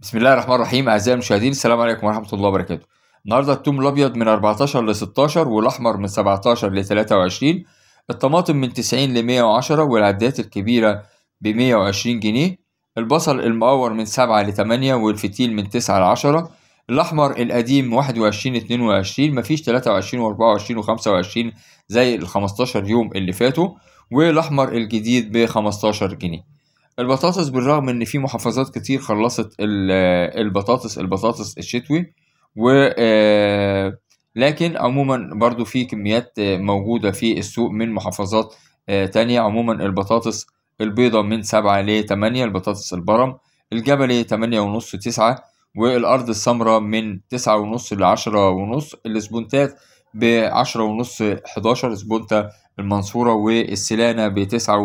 بسم الله الرحمن الرحيم اعزائي المشاهدين السلام عليكم ورحمه الله وبركاته النهارده الثوم الابيض من 14 ل 16 والاحمر من 17 ل 23 الطماطم من 90 ل 110 والعدات الكبيره ب 120 جنيه البصل المقور من 7 ل 8 والفتيل من 9 ل 10 الاحمر القديم 21 22 مفيش 23 و24 و25 زي ال 15 يوم اللي فاتوا والاحمر الجديد ب 15 جنيه البطاطس بالرغم ان في محافظات كتير خلصت البطاطس البطاطس الشتوي و آه، لكن عموما برضو في كميات آه، موجودة في السوق من محافظات آه، تانية عموما البطاطس البيضة من سبعة لتمانية البطاطس البرم الجبلي تمانية ونص تسعة والأرض السمراء من تسعة ونص لعشرة ونص الاسبونتات بعشرة ونص حداشر سبونتا المنصورة والسلانة بتسعة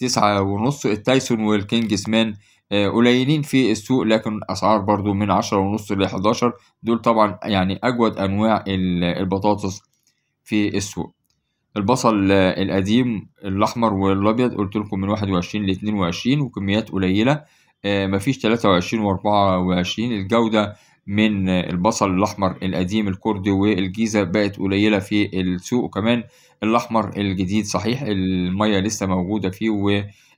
تسعة ونص التايسون والكينجز مان آه، قليلين في السوق لكن اسعار برضو من عشرة ونص ل 11 دول طبعا يعني اجود انواع البطاطس في السوق البصل آه، القديم الاحمر والابيض قلت لكم من 21 ل 22 وكميات قليله آه، مفيش 23 و 24 الجوده من البصل الأحمر القديم الكردي والجيزة بقت قليلة في السوق وكمان الأحمر الجديد صحيح المية لسه موجودة فيه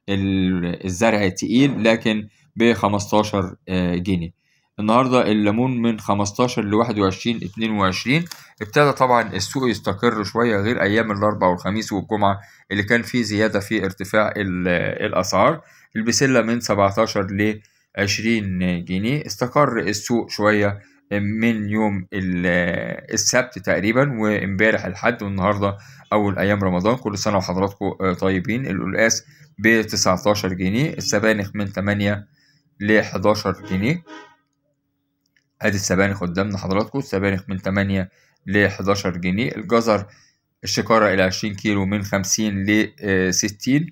والزرع تقيل لكن ب 15 آه، جنيه النهارده الليمون من 15 ل 21 22 ابتدى طبعا السوق يستقر شويه غير ايام الاربعاء والخميس والجمعه اللي كان فيه زياده في ارتفاع الاسعار البسله من 17 ل عشرين جنيه استقر السوق شوية آه، من يوم آه، السبت تقريبا وامبارح الحد والنهارده اول ايام رمضان كل سنه وحضراتكم آه، طيبين القلقاس ب 19 جنيه السبانخ من 8 ل 11 جنيه ادي السبانخ قدامنا حضراتكم السبانخ من 8 ل 11 جنيه الجزر الشكاره الى 20 كيلو من 50 ل 60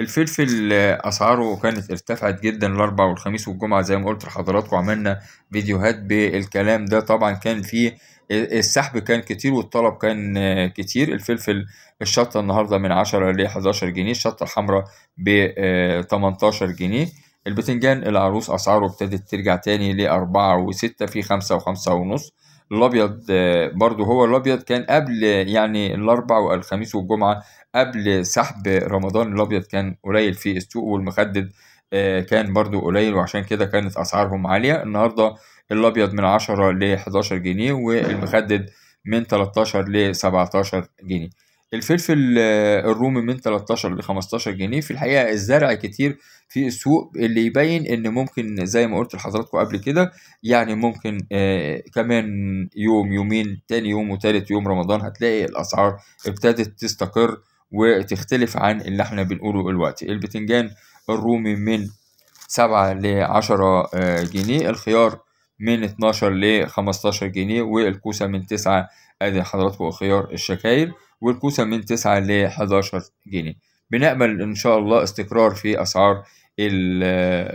الفلفل آه، اسعاره كانت ارتفعت جدا الاربع والخميس والجمعه زي ما قلت لحضراتكم عملنا فيديوهات بالكلام ده طبعا كان في آه، السحب كان كتير والطلب كان آه، كتير الفلفل الشطة النهاردة من 10 ل 11 جنيه الشطة الحمراء ب 18 جنيه البتنجان العروس أسعاره ابتدت ترجع تاني ل 4 و6 في 5 و5 ونص الابيض آه، برضو هو الابيض كان قبل يعني الاربع والخميس والجمعه قبل سحب رمضان الابيض كان قليل في السوق والمخدد آه، كان برضو قليل وعشان كده كانت اسعارهم عاليه النهارده الابيض من 10 ل 11 جنيه والمخدد من 13 ل 17 جنيه الفلفل آه، الرومي من 13 ل 15 جنيه في الحقيقه الزرع كتير في السوق اللي يبين ان ممكن زي ما قلت لحضراتكم قبل كده يعني ممكن آه، كمان يوم يومين تاني يوم وتالت يوم رمضان هتلاقي الاسعار ابتدت تستقر وتختلف عن اللي احنا بنقوله دلوقتي البتنجان الرومي من 7 ل 10 آه، جنيه الخيار من 12 ل 15 جنيه والكوسه من 9 ادي حضراتكم خيار الشكاير والكوسة من 9 ل 11 جنيه بنأمل إن شاء الله استقرار في أسعار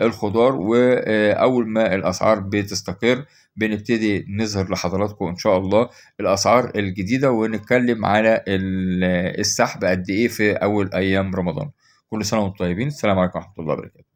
الخضار وأول ما الأسعار بتستقر بنبتدي نظهر لحضراتكم إن شاء الله الأسعار الجديدة ونتكلم على السحب قد إيه في أول أيام رمضان كل سنة وانتم طيبين السلام عليكم ورحمة الله وبركاته